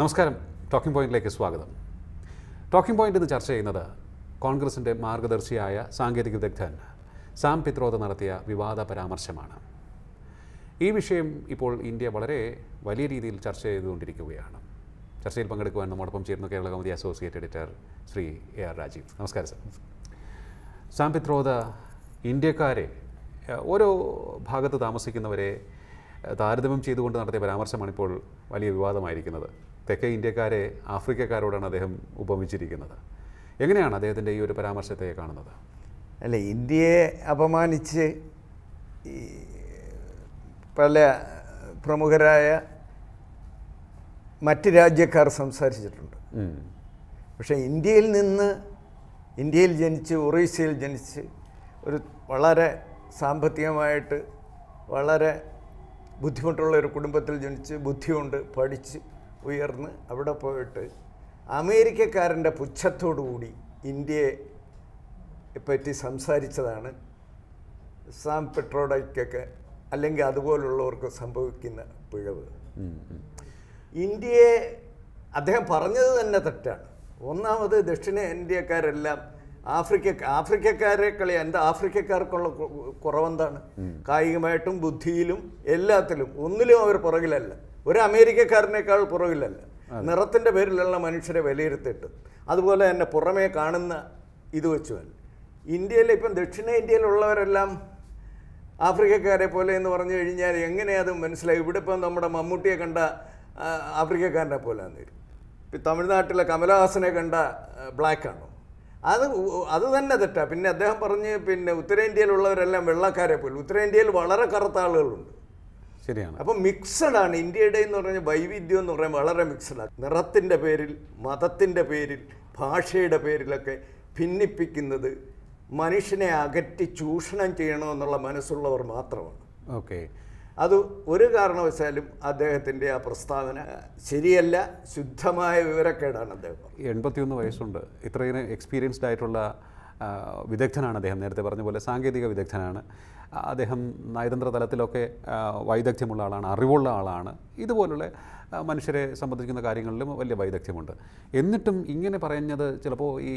നമസ്കാരം ടോക്കിംഗ് പോയിന്റിലേക്ക് സ്വാഗതം ടോക്കിംഗ് പോയിന്റ് ഇന്ന് ചർച്ച ചെയ്യുന്നത് കോൺഗ്രസിൻ്റെ മാർഗദർശിയായ സാങ്കേതിക വിദഗ്ധൻ സാം പിത്രോത നടത്തിയ വിവാദ പരാമർശമാണ് ഈ വിഷയം ഇപ്പോൾ ഇന്ത്യ വളരെ വലിയ രീതിയിൽ ചർച്ച ചെയ്തുകൊണ്ടിരിക്കുകയാണ് ചർച്ചയിൽ പങ്കെടുക്കുവാൻ നമ്മോടൊപ്പം ചേരുന്ന Kerala Kaumudi associate editor Shri A R Rajeev നമസ്കാരം സർ സാം പിത്രോത ഇന്ത്യക്കാരെ ഓരോ ഭാഗത്ത് താമസിക്കുന്നവരെ താരതമ്യം ചെയ്തുകൊണ്ട് നടത്തിയ പരാമർശമാണ് ഇപ്പോൾ വലിയ വിവാദമായിരിക്കുന്നത് തെക്കേ ഇന്ത്യക്കാരെ ആഫ്രിക്കക്കാരോടാണ് അദ്ദേഹം ഉപമിച്ചിരിക്കുന്നത് എങ്ങനെയാണ് അദ്ദേഹത്തിൻ്റെ ഈ ഒരു പരാമർശത്തെ കാണുന്നത് അല്ല ഇന്ത്യയെ അപമാനിച്ച് പല പ്രമുഖരായ മറ്റ് രാജ്യക്കാർ സംസാരിച്ചിട്ടുണ്ട് പക്ഷേ ഇന്ത്യയിൽ നിന്ന് ഇന്ത്യയിൽ ജനിച്ച് ഒറീസയിൽ ജനിച്ച് ഒരു വളരെ സാമ്പത്തികമായിട്ട് വളരെ ബുദ്ധിമുട്ടുള്ള ഒരു കുടുംബത്തിൽ ജനിച്ച് ബുദ്ധിയുണ്ട് പഠിച്ച് ഉയർന്ന് അവിടെ പോയിട്ട് അമേരിക്കക്കാരൻ്റെ പുച്ഛത്തോടുകൂടി ഇന്ത്യയെ പറ്റി സംസാരിച്ചതാണ് സാം പെട്രോഡയ്ക്കൊക്കെ അല്ലെങ്കിൽ അതുപോലുള്ളവർക്ക് സംഭവിക്കുന്ന പിഴവ് ഇന്ത്യയെ അദ്ദേഹം പറഞ്ഞത് തന്നെ തെറ്റാണ് ഒന്നാമത് ദക്ഷിണ ഇന്ത്യക്കാരെല്ലാം ആഫ്രിക്ക ആഫ്രിക്കക്കാരെ കളി എന്താ ആഫ്രിക്കക്കാർക്കുള്ള കുറവെന്താണ് കായികമായിട്ടും ബുദ്ധിയിലും എല്ലാത്തിലും ഒന്നിലും അവർ പുറകിലല്ല ഒരു അമേരിക്കക്കാരനേക്കാൾ പുറകിലല്ല നിറത്തിൻ്റെ പേരിലുള്ള മനുഷ്യരെ വിലയിരുത്തിയിട്ട് അതുപോലെ തന്നെ പുറമേ കാണുന്ന ഇത് വെച്ചുവൻ ഇന്ത്യയിൽ ഇപ്പം ദക്ഷിണേന്ത്യയിലുള്ളവരെല്ലാം ആഫ്രിക്കക്കാരെ പോലെ എന്ന് പറഞ്ഞു കഴിഞ്ഞാൽ എങ്ങനെയത് മനസ്സിലായി ഇവിടെ ഇപ്പം നമ്മുടെ മമ്മൂട്ടിയെ കണ്ട ആഫ്രിക്കക്കാരനെ പോലെ വരും ഇപ്പം തമിഴ്നാട്ടിലെ കമലഹാസനെ കണ്ട ബ്ലാക്കാണോ അത് അത് തന്നെ തെറ്റാണ് പിന്നെ അദ്ദേഹം പറഞ്ഞ് പിന്നെ ഉത്തരേന്ത്യയിലുള്ളവരെല്ലാം വെള്ളക്കാരെ പോലെ ഉത്തരേന്ത്യയിൽ വളരെ കറുത്ത ആളുകളുണ്ട് ശരിയാണ് അപ്പോൾ മിക്സഡ് ആണ് ഇന്ത്യയുടെ എന്ന് പറഞ്ഞാൽ വൈവിധ്യം എന്ന് പറയുമ്പോൾ വളരെ മിക്സഡ് ആണ് നിറത്തിൻ്റെ പേരിൽ മതത്തിൻ്റെ പേരിൽ ഭാഷയുടെ പേരിലൊക്കെ ഭിന്നിപ്പിക്കുന്നത് മനുഷ്യനെ അകറ്റി ചൂഷണം ചെയ്യണമെന്നുള്ള മനസ്സുള്ളവർ മാത്രമാണ് ഓക്കെ അത് ഒരു കാരണവശാലും അദ്ദേഹത്തിൻ്റെ ആ പ്രസ്താവന ശരിയല്ല ശുദ്ധമായ വിവരക്കേടാണ് അദ്ദേഹം എൺപത്തിയൊന്ന് വയസ്സുണ്ട് ഇത്രയും എക്സ്പീരിയൻസ്ഡ് ആയിട്ടുള്ള വിദഗ്ധനാണ് അദ്ദേഹം നേരത്തെ പറഞ്ഞ പോലെ സാങ്കേതിക വിദഗ്ധനാണ് അദ്ദേഹം നയതന്ത്ര തലത്തിലൊക്കെ വൈദഗ്ധ്യമുള്ള ആളാണ് അറിവുള്ള ആളാണ് ഇതുപോലുള്ള മനുഷ്യരെ സംബന്ധിക്കുന്ന കാര്യങ്ങളിലും വലിയ വൈദഗ്ധ്യമുണ്ട് എന്നിട്ടും ഇങ്ങനെ പറയുന്നത് ചിലപ്പോൾ ഈ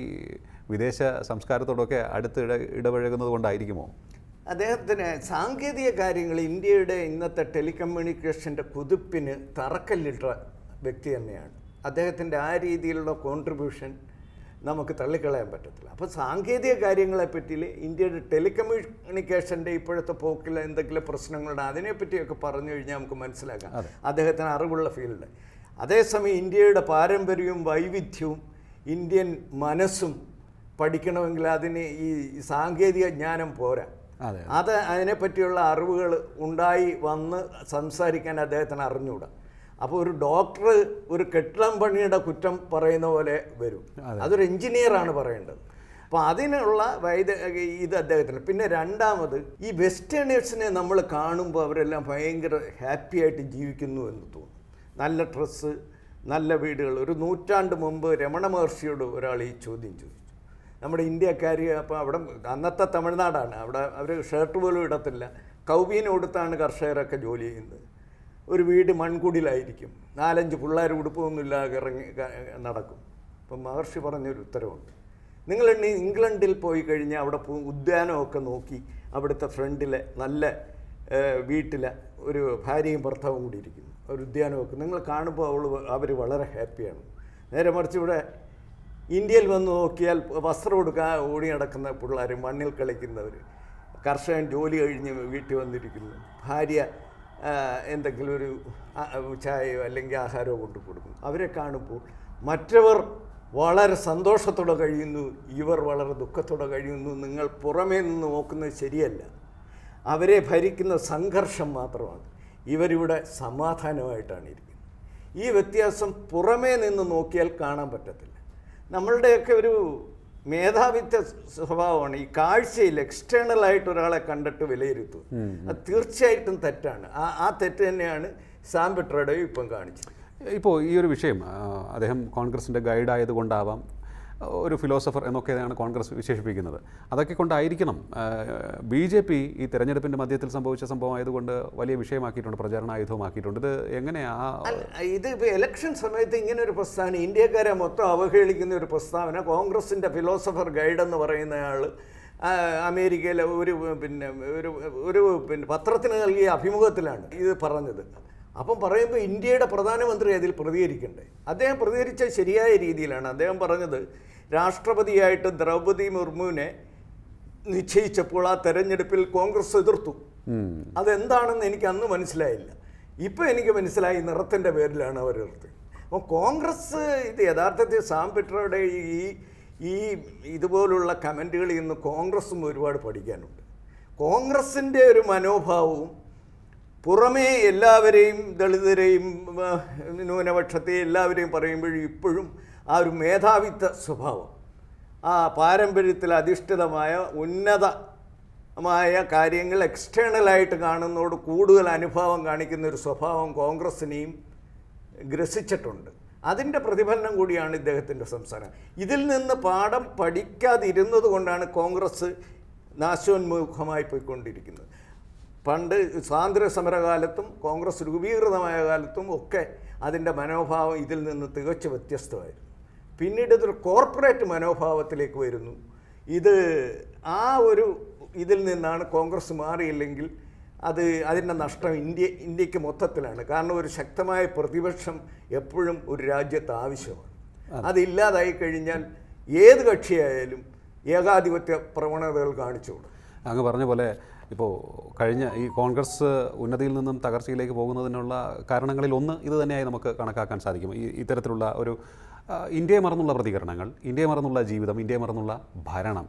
വിദേശ സംസ്കാരത്തോടൊക്കെ അടുത്ത് ഇട ഇടപഴകുന്നത് കൊണ്ടായിരിക്കുമോ അദ്ദേഹത്തിന് സാങ്കേതിക കാര്യങ്ങൾ ഇന്ത്യയുടെ ഇന്നത്തെ ടെലികമ്മ്യൂണിക്കേഷൻ്റെ കുതിപ്പിന് തറക്കല്ലിട്ട വ്യക്തി തന്നെയാണ് അദ്ദേഹത്തിൻ്റെ ആ രീതിയിലുള്ള കോൺട്രിബ്യൂഷൻ നമുക്ക് തള്ളിക്കളയാൻ പറ്റത്തില്ല അപ്പോൾ സാങ്കേതിക കാര്യങ്ങളെപ്പറ്റി ഇന്ത്യയുടെ ടെലികമ്മ്യൂണിക്കേഷൻ്റെ ഇപ്പോഴത്തെ പോക്കിൽ എന്തെങ്കിലും പ്രശ്നങ്ങളുണ്ട് അതിനെപ്പറ്റിയൊക്കെ പറഞ്ഞു കഴിഞ്ഞാൽ നമുക്ക് മനസ്സിലാക്കാം അദ്ദേഹത്തിന് അറിവുള്ള ഫീൽഡ് അതേസമയം ഇന്ത്യയുടെ പാരമ്പര്യവും വൈവിധ്യവും ഇന്ത്യൻ മനസ്സും പഠിക്കണമെങ്കിൽ അതിന് ഈ സാങ്കേതിക ജ്ഞാനം പോരാ അത് അതിനെപ്പറ്റിയുള്ള അറിവുകൾ ഉണ്ടായി വന്ന് സംസാരിക്കാൻ അദ്ദേഹത്തിന് അറിഞ്ഞുകൂടാം അപ്പോൾ ഒരു ഡോക്ടർ ഒരു കെട്ടിടം പണിയുടെ കുറ്റം പറയുന്ന പോലെ വരും അതൊരു എഞ്ചിനീയറാണ് പറയേണ്ടത് അപ്പോൾ അതിനുള്ള വൈദ ഇത് അദ്ദേഹത്തിന് പിന്നെ രണ്ടാമത് ഈ വെസ്റ്റേണേഴ്സിനെ നമ്മൾ കാണുമ്പോൾ അവരെല്ലാം ഭയങ്കര ഹാപ്പി ആയിട്ട് ജീവിക്കുന്നു എന്ന് തോന്നും നല്ല ഡ്രസ്സ് നല്ല വീടുകൾ ഒരു നൂറ്റാണ്ട് മുമ്പ് രമണ മഹർഷിയോട് ഒരാൾ ഈ ചോദ്യം ചോദിച്ചു നമ്മുടെ ഇന്ത്യക്കാർ അപ്പോൾ അവിടെ അന്നത്തെ തമിഴ്നാടാണ് അവിടെ അവർ ഷർട്ട് പോലും ഇടത്തില്ല കൗബീൻ കൊടുത്താണ് കർഷകരൊക്കെ ജോലി ചെയ്യുന്നത് ഒരു വീട് മൺകുടിലായിരിക്കും നാലഞ്ച് പിള്ളേർ ഉടുപ്പൊന്നുമില്ലാതെ ഇറങ്ങി നടക്കും അപ്പം മഹർഷി പറഞ്ഞൊരു ഉത്തരവുണ്ട് നിങ്ങൾ ഇംഗ്ലണ്ടിൽ പോയി കഴിഞ്ഞാൽ അവിടെ ഉദ്യാനമൊക്കെ നോക്കി അവിടുത്തെ ഫ്രണ്ടിലെ നല്ല വീട്ടിലെ ഒരു ഭാര്യയും ഭർത്താവും കൂടി ഇരിക്കുന്നു ഒരു ഉദ്യാനമൊക്കെ നിങ്ങൾ കാണുമ്പോൾ അവൾ അവർ വളരെ ഹാപ്പിയാണ് നേരെ മറിച്ച് ഇവിടെ ഇന്ത്യയിൽ വന്ന് നോക്കിയാൽ വസ്ത്രം കൊടുക്കാൻ ഓടി നടക്കുന്ന പിള്ളേർ മണ്ണിൽ കളിക്കുന്നവർ കർഷകൻ ജോലി കഴിഞ്ഞ് വീട്ടിൽ വന്നിരിക്കുന്നു ഭാര്യ എന്തെങ്കിലും ഒരു ചായയോ അല്ലെങ്കിൽ ആഹാരമോ കൊണ്ടു കൊടുക്കും അവരെ കാണുമ്പോൾ മറ്റവർ വളരെ സന്തോഷത്തോടെ കഴിയുന്നു ഇവർ വളരെ ദുഃഖത്തോടെ കഴിയുന്നു നിങ്ങൾ പുറമേ നിന്ന് നോക്കുന്നത് ശരിയല്ല അവരെ ഭരിക്കുന്ന സംഘർഷം മാത്രമാണ് ഇവരിവിടെ സമാധാനമായിട്ടാണ് ഇരിക്കുന്നത് ഈ വ്യത്യാസം പുറമേ നിന്ന് നോക്കിയാൽ കാണാൻ പറ്റത്തില്ല നമ്മളുടെയൊക്കെ ഒരു മേധാവിത്വ സ്വഭാവമാണ് ഈ കാഴ്ചയിൽ എക്സ്റ്റേണൽ ആയിട്ട് ഒരാളെ കണ്ടിട്ട് വിലയിരുത്തു അത് തീർച്ചയായിട്ടും തെറ്റാണ് ആ ആ തെറ്റ് തന്നെയാണ് സാം ഇപ്പം കാണിച്ചത് ഇപ്പോൾ ഈ ഒരു വിഷയം അദ്ദേഹം കോൺഗ്രസിൻ്റെ ഗൈഡായത് കൊണ്ടാവാം ഒരു ഫിലോസഫർ എന്നൊക്കെയാണ് കോൺഗ്രസ് വിശേഷിപ്പിക്കുന്നത് അതൊക്കെ കൊണ്ടായിരിക്കണം ബി ജെ പി ഈ തെരഞ്ഞെടുപ്പിൻ്റെ മധ്യത്തിൽ സംഭവിച്ച സംഭവമായതുകൊണ്ട് വലിയ വിഷയമാക്കിയിട്ടുണ്ട് പ്രചാരണായുധമാക്കിയിട്ടുണ്ട് ഇത് എങ്ങനെയാണ് ഇത് ഇപ്പോൾ ഇലക്ഷൻ സമയത്ത് ഇങ്ങനെ ഒരു പ്രസ്താവന ഇന്ത്യക്കാരെ മൊത്തം അവഹേളിക്കുന്ന ഒരു പ്രസ്താവന കോൺഗ്രസിൻ്റെ ഫിലോസഫർ ഗൈഡ് എന്ന് പറയുന്നയാൾ അമേരിക്കയിലെ ഒരു പിന്നെ ഒരു ഒരു പിന്നെ പത്രത്തിന് നൽകിയ അഭിമുഖത്തിലാണ് ഇത് പറഞ്ഞത് അപ്പം പറയുമ്പോൾ ഇന്ത്യയുടെ പ്രധാനമന്ത്രി അതിൽ പ്രതികരിക്കണ്ടേ അദ്ദേഹം പ്രതികരിച്ച ശരിയായ രീതിയിലാണ് അദ്ദേഹം പറഞ്ഞത് രാഷ്ട്രപതിയായിട്ട് ദ്രൗപതി മുർമുവിനെ നിശ്ചയിച്ചപ്പോൾ ആ തെരഞ്ഞെടുപ്പിൽ കോൺഗ്രസ് എതിർത്തു അതെന്താണെന്ന് എനിക്ക് അന്ന് മനസ്സിലായില്ല ഇപ്പോൾ എനിക്ക് മനസ്സിലായി നിറത്തിൻ്റെ പേരിലാണ് അവർ എതിർത്ത് അപ്പോൾ കോൺഗ്രസ് ഇത് യഥാർത്ഥത്തിൽ സാം പിട്രയുടെ ഈ ഈ ഇതുപോലുള്ള കമൻറ്റുകളിൽ നിന്ന് കോൺഗ്രസും ഒരുപാട് പഠിക്കാനുണ്ട് കോൺഗ്രസിൻ്റെ ഒരു മനോഭാവവും പുറമേ എല്ലാവരെയും ദളിതരെയും ന്യൂനപക്ഷത്തെ എല്ലാവരെയും പറയുമ്പോഴും ഇപ്പോഴും ആ ഒരു മേധാവിത്വ സ്വഭാവം ആ പാരമ്പര്യത്തിൽ അധിഷ്ഠിതമായ ഉന്നതമായ കാര്യങ്ങൾ എക്സ്റ്റേണലായിട്ട് കാണുന്നതോട് കൂടുതൽ അനുഭവം കാണിക്കുന്ന ഒരു സ്വഭാവം കോൺഗ്രസിനെയും ഗ്രസിച്ചിട്ടുണ്ട് അതിൻ്റെ പ്രതിഫലനം കൂടിയാണ് ഇദ്ദേഹത്തിൻ്റെ സംസാരം ഇതിൽ നിന്ന് പാഠം പഠിക്കാതിരുന്നത് കൊണ്ടാണ് കോൺഗ്രസ് നാശോന്മുഖമായി പോയിക്കൊണ്ടിരിക്കുന്നത് പണ്ട് സ്വാതന്ത്ര്യ സമരകാലത്തും കോൺഗ്രസ് രൂപീകൃതമായ കാലത്തും ഒക്കെ അതിൻ്റെ മനോഭാവം ഇതിൽ നിന്ന് തികച്ചു വ്യത്യസ്തമായിരുന്നു പിന്നീട് ഇതൊരു കോർപ്പറേറ്റ് മനോഭാവത്തിലേക്ക് വരുന്നു ഇത് ആ ഒരു ഇതിൽ നിന്നാണ് കോൺഗ്രസ് മാറിയില്ലെങ്കിൽ അത് അതിൻ്റെ നഷ്ടം ഇന്ത്യ ഇന്ത്യക്ക് മൊത്തത്തിലാണ് കാരണം ഒരു ശക്തമായ പ്രതിപക്ഷം എപ്പോഴും ഒരു രാജ്യത്ത് ആവശ്യമാണ് അതില്ലാതായി കഴിഞ്ഞാൽ ഏത് കക്ഷിയായാലും ഏകാധിപത്യ പ്രവണതകൾ കാണിച്ചു അങ്ങ് പറഞ്ഞ പോലെ ഇപ്പോൾ കഴിഞ്ഞ ഈ കോൺഗ്രസ് ഉന്നതിയിൽ നിന്നും തകർച്ചയിലേക്ക് പോകുന്നതിനുള്ള കാരണങ്ങളിൽ ഒന്ന് ഇത് തന്നെയായി നമുക്ക് കണക്കാക്കാൻ സാധിക്കും ഈ ഇത്തരത്തിലുള്ള ഒരു ഇന്ത്യയെ മറന്നുള്ള പ്രതികരണങ്ങൾ ഇന്ത്യയെ മറന്നുള്ള ജീവിതം ഇന്ത്യയെ മറന്നുള്ള ഭരണം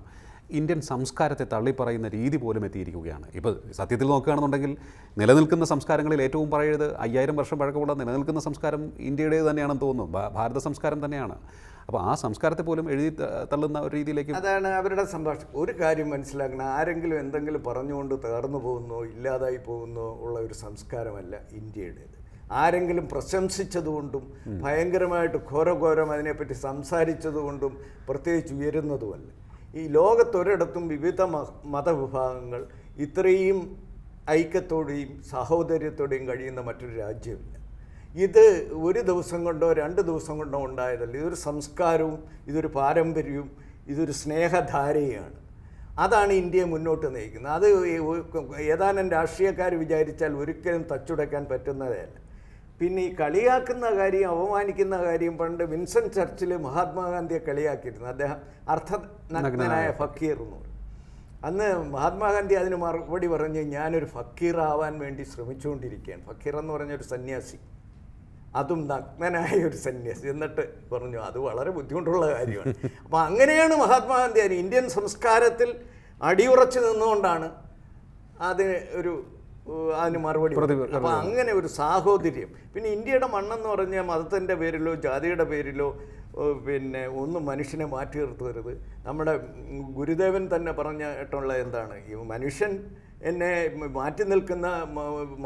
ഇന്ത്യൻ സംസ്കാരത്തെ തള്ളിപ്പറയുന്ന രീതി പോലും എത്തിയിരിക്കുകയാണ് ഇപ്പോൾ സത്യത്തിൽ നോക്കുകയാണെന്നുണ്ടെങ്കിൽ നിലനിൽക്കുന്ന സംസ്കാരങ്ങളിൽ ഏറ്റവും പറയരുത് അയ്യായിരം വർഷം പഴക്കമുള്ള നിലനിൽക്കുന്ന സംസ്കാരം ഇന്ത്യയുടേത് തന്നെയാണെന്ന് തോന്നുന്നു ഭാരത സംസ്കാരം തന്നെയാണ് അപ്പോൾ ആ സംസ്കാരത്തെ പോലും എഴുതി തള്ളുന്ന ഒരു രീതിയിലേക്ക് അതാണ് അവരുടെ സംഭാഷണം ഒരു കാര്യം മനസ്സിലാക്കണം ആരെങ്കിലും എന്തെങ്കിലും പറഞ്ഞുകൊണ്ട് തകർന്നു പോകുന്നോ ഇല്ലാതായി പോകുന്നോ ഉള്ള ഒരു സംസ്കാരമല്ല ഇന്ത്യയുടേത് ആരെങ്കിലും പ്രശംസിച്ചതുകൊണ്ടും ഭയങ്കരമായിട്ട് ഘോരഘോരം അതിനെപ്പറ്റി സംസാരിച്ചതുകൊണ്ടും പ്രത്യേകിച്ച് ഉയരുന്നതുമല്ല ഈ ലോകത്തൊരിടത്തും വിവിധ മതവിഭാഗങ്ങൾ ഇത്രയും ഐക്യത്തോടെയും സഹോദര്യത്തോടെയും കഴിയുന്ന മറ്റൊരു രാജ്യമില്ല ഇത് ഒരു ദിവസം കൊണ്ടോ രണ്ട് ദിവസം കൊണ്ടോ ഉണ്ടായതല്ല ഇതൊരു സംസ്കാരവും ഇതൊരു പാരമ്പര്യവും ഇതൊരു സ്നേഹധാരയാണ് അതാണ് ഇന്ത്യയെ മുന്നോട്ട് നയിക്കുന്നത് അത് ഏതാനും രാഷ്ട്രീയക്കാർ വിചാരിച്ചാൽ ഒരിക്കലും തച്ചുടയ്ക്കാൻ പറ്റുന്നതല്ല പിന്നെ ഈ കളിയാക്കുന്ന കാര്യം അപമാനിക്കുന്ന കാര്യം പണ്ട് വിൻസൺ ചർച്ചിൽ മഹാത്മാഗാന്ധിയെ കളിയാക്കിയിരുന്നു അദ്ദേഹം അർത്ഥനഗ്നായ ഫക്കീർ എന്ന് പറയും അന്ന് മഹാത്മാഗാന്ധി അതിന് മറുപടി പറഞ്ഞ് ഞാനൊരു ഫക്കീറാവാൻ വേണ്ടി ശ്രമിച്ചുകൊണ്ടിരിക്കുകയാണ് ഫക്കീർ എന്ന് പറഞ്ഞൊരു സന്യാസി അതും നഗ്നനായ ഒരു സന്യാസി എന്നിട്ട് പറഞ്ഞു അത് വളരെ ബുദ്ധിമുട്ടുള്ള കാര്യമാണ് അപ്പോൾ അങ്ങനെയാണ് മഹാത്മാഗാന്ധി അതിന് ഇന്ത്യൻ സംസ്കാരത്തിൽ അടിയുറച്ച് നിന്നുകൊണ്ടാണ് അതിന് ഒരു അതിന് മറുപടി അപ്പോൾ അങ്ങനെ ഒരു സാഹോദര്യം പിന്നെ ഇന്ത്യയുടെ മണ്ണെന്ന് പറഞ്ഞാൽ മതത്തിൻ്റെ പേരിലോ ജാതിയുടെ പേരിലോ പിന്നെ ഒന്നും മനുഷ്യനെ മാറ്റി നിർത്തരുത് നമ്മുടെ ഗുരുദേവൻ തന്നെ പറഞ്ഞിട്ടുള്ള എന്താണ് ഈ മനുഷ്യൻ എന്നെ മാറ്റി നിൽക്കുന്ന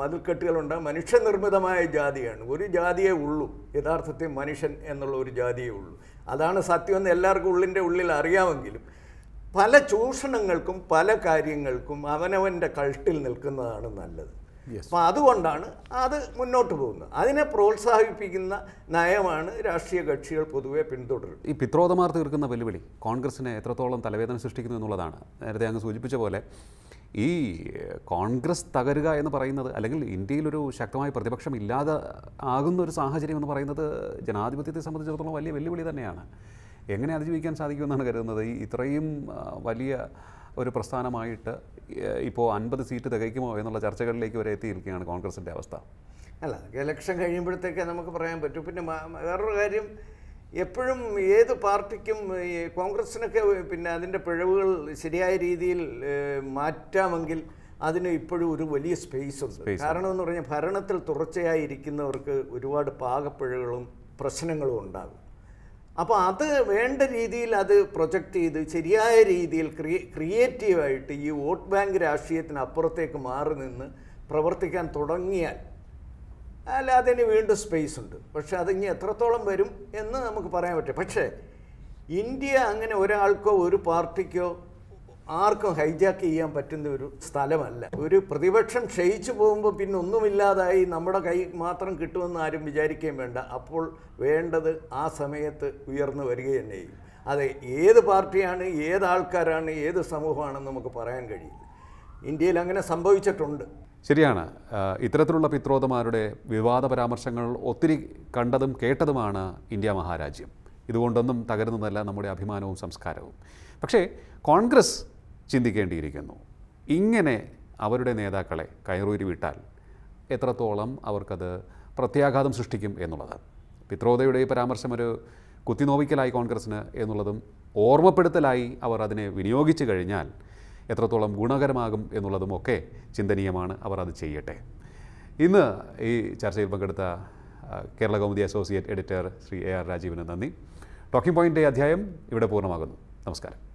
മതിൽക്കെട്ടുകളുണ്ട് മനുഷ്യനിർമ്മിതമായ ജാതിയാണ് ഒരു ജാതിയെ ഉള്ളൂ യഥാർത്ഥത്തിൽ മനുഷ്യൻ എന്നുള്ള ഒരു ജാതിയേ ഉള്ളൂ അതാണ് സത്യമെന്ന് എല്ലാവർക്കും ഉള്ളിൻ്റെ ഉള്ളിൽ അറിയാമെങ്കിലും പല ചൂഷണങ്ങൾക്കും പല കാര്യങ്ങൾക്കും അവനവൻ്റെ കൾട്ടിൽ നിൽക്കുന്നതാണ് നല്ലത് അപ്പം അതുകൊണ്ടാണ് അത് മുന്നോട്ട് പോകുന്നത് അതിനെ പ്രോത്സാഹിപ്പിക്കുന്ന നയമാണ് രാഷ്ട്രീയ കക്ഷികൾ പൊതുവെ പിന്തുടരുന്നത് ഈ പിത്രോദമാർ തീർക്കുന്ന വെല്ലുവിളി കോൺഗ്രസിനെ എത്രത്തോളം തലവേദന സൃഷ്ടിക്കുന്നു എന്നുള്ളതാണ് നേരത്തെ അങ്ങ് സൂചിപ്പിച്ച പോലെ ഈ കോൺഗ്രസ് തകരുക എന്ന് പറയുന്നത് അല്ലെങ്കിൽ ഇന്ത്യയിലൊരു ശക്തമായ പ്രതിപക്ഷം ഇല്ലാതെ ആകുന്ന ഒരു സാഹചര്യം എന്ന് പറയുന്നത് ജനാധിപത്യത്തെ സംബന്ധിച്ചിടത്തോളം വലിയ വെല്ലുവിളി തന്നെയാണ് എങ്ങനെ അതിജീവിക്കാൻ സാധിക്കുമെന്നാണ് കരുതുന്നത് ഈ ഇത്രയും വലിയ ഒരു പ്രസ്ഥാനമായിട്ട് ഇപ്പോൾ അൻപത് സീറ്റ് തികയ്ക്കുമോ എന്നുള്ള ചർച്ചകളിലേക്ക് വരെ എത്തിയിരിക്കുകയാണ് കോൺഗ്രസിൻ്റെ അവസ്ഥ അല്ല ഇലക്ഷൻ കഴിയുമ്പോഴത്തേക്ക് നമുക്ക് പറയാൻ പറ്റും പിന്നെ വേറൊരു കാര്യം എപ്പോഴും ഏത് പാർട്ടിക്കും ഈ കോൺഗ്രസ്സിനൊക്കെ പിന്നെ അതിൻ്റെ പിഴവുകൾ ശരിയായ രീതിയിൽ മാറ്റാമെങ്കിൽ അതിന് ഇപ്പോഴും ഒരു വലിയ സ്പേസ് ഉണ്ട് കാരണം എന്ന് പറഞ്ഞാൽ ഭരണത്തിൽ തുടർച്ചയായി ഇരിക്കുന്നവർക്ക് ഒരുപാട് പാകപ്പിഴകളും പ്രശ്നങ്ങളും ഉണ്ടാകും അപ്പോൾ അത് വേണ്ട രീതിയിൽ അത് പ്രൊജക്റ്റ് ചെയ്ത് ശരിയായ രീതിയിൽ ക്രിയേ ക്രിയേറ്റീവായിട്ട് ഈ വോട്ട് ബാങ്ക് രാഷ്ട്രീയത്തിന് അപ്പുറത്തേക്ക് മാറി നിന്ന് പ്രവർത്തിക്കാൻ തുടങ്ങിയാൽ അല്ലാതെ ഇനി വീണ്ടും സ്പേസ് ഉണ്ട് പക്ഷേ അതിങ്ങി എത്രത്തോളം വരും എന്ന് നമുക്ക് പറയാൻ പറ്റും പക്ഷേ ഇന്ത്യ അങ്ങനെ ഒരാൾക്കോ ഒരു പാർട്ടിക്കോ ആർക്കും ഹൈജാക്ക് ചെയ്യാൻ പറ്റുന്ന ഒരു സ്ഥലമല്ല ഒരു പ്രതിപക്ഷം ക്ഷയിച്ചു പോകുമ്പോൾ പിന്നെ ഒന്നുമില്ലാതായി നമ്മുടെ കൈ മാത്രം കിട്ടുമെന്ന് ആരും വിചാരിക്കുകയും വേണ്ട അപ്പോൾ വേണ്ടത് ആ സമയത്ത് ഉയർന്നു വരിക തന്നെ ചെയ്യും അതെ ഏത് പാർട്ടിയാണ് ഏത് ആൾക്കാരാണ് ഏത് സമൂഹമാണെന്ന് നമുക്ക് പറയാൻ കഴിയില്ല ഇന്ത്യയിൽ അങ്ങനെ സംഭവിച്ചിട്ടുണ്ട് ശരിയാണ് ഇത്തരത്തിലുള്ള പിത്രോതമാരുടെ വിവാദ പരാമർശങ്ങൾ ഒത്തിരി കണ്ടതും കേട്ടതുമാണ് ഇന്ത്യ മഹാരാജ്യം ഇതുകൊണ്ടൊന്നും തകരുന്നതല്ല നമ്മുടെ അഭിമാനവും സംസ്കാരവും പക്ഷേ കോൺഗ്രസ് ചിന്തിക്കേണ്ടിയിരിക്കുന്നു ഇങ്ങനെ അവരുടെ നേതാക്കളെ കയറൂരി വിട്ടാൽ എത്രത്തോളം അവർക്കത് പ്രത്യാഘാതം സൃഷ്ടിക്കും എന്നുള്ളത് പിത്രോദയുടെ ഈ പരാമർശം ഒരു കുത്തിനോവിക്കലായി കോൺഗ്രസ്സിന് എന്നുള്ളതും ഓർമ്മപ്പെടുത്തലായി അവർ അതിനെ വിനിയോഗിച്ചു കഴിഞ്ഞാൽ എത്രത്തോളം ഗുണകരമാകും എന്നുള്ളതും ഒക്കെ ചിന്തനീയമാണ് അവർ അത് ചെയ്യട്ടെ ഇന്ന് ഈ ചർച്ചയിൽ പങ്കെടുത്ത Kerala Kaumudi associate editor Shri A R രാജീവിന് നന്ദി ടോക്കിംഗ് പോയിൻ്റ് അധ്യായം ഇവിടെ പൂർണ്ണമാകുന്നു നമസ്കാരം